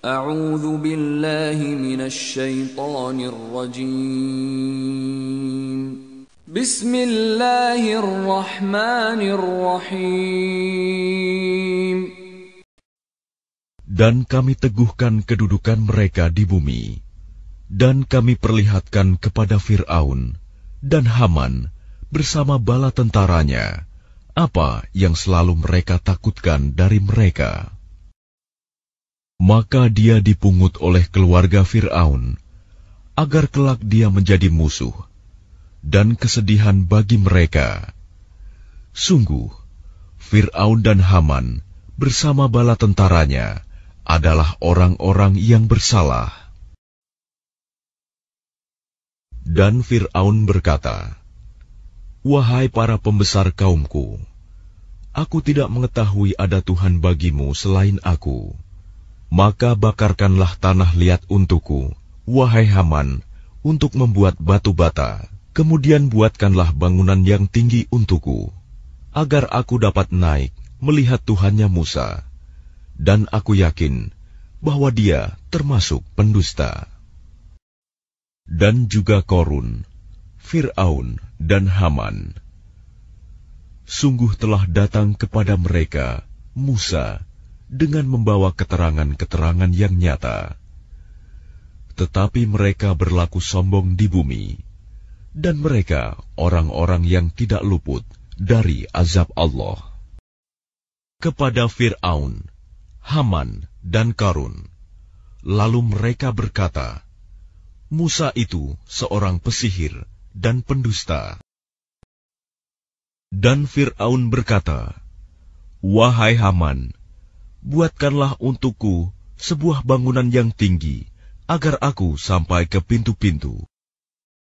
أعوذ بالله من الشيطان الرجيم بسم الله الرحمن الرحيم Dan kami teguhkan kedudukan mereka di bumi dan kami perlihatkan kepada Firaun dan Haman bersama bala tentaranya apa yang selalu mereka takutkan dari mereka maka dia dipungut oleh keluarga Firaun, agar kelak dia menjadi musuh dan kesedihan bagi mereka. Sungguh, Firaun dan Haman bersama bala tentaranya adalah orang-orang yang bersalah. Dan Firaun berkata, "Wahai para pembesar kaumku, aku tidak mengetahui ada Tuhan bagimu selain Aku." Maka bakarkanlah tanah liat untukku, wahai Haman, untuk membuat batu bata. Kemudian buatkanlah bangunan yang tinggi untukku, agar aku dapat naik melihat Tuhannya Musa. Dan aku yakin bahwa dia termasuk pendusta. Dan juga Korun, Fir'aun, dan Haman. Sungguh telah datang kepada mereka Musa dengan membawa keterangan-keterangan yang nyata. Tetapi mereka berlaku sombong di bumi, dan mereka orang-orang yang tidak luput dari azab Allah. Kepada Fir'aun, Haman, dan Karun, lalu mereka berkata, Musa itu seorang pesihir dan pendusta. Dan Fir'aun berkata, Wahai Haman, buatkanlah untukku sebuah bangunan yang tinggi, agar aku sampai ke pintu-pintu.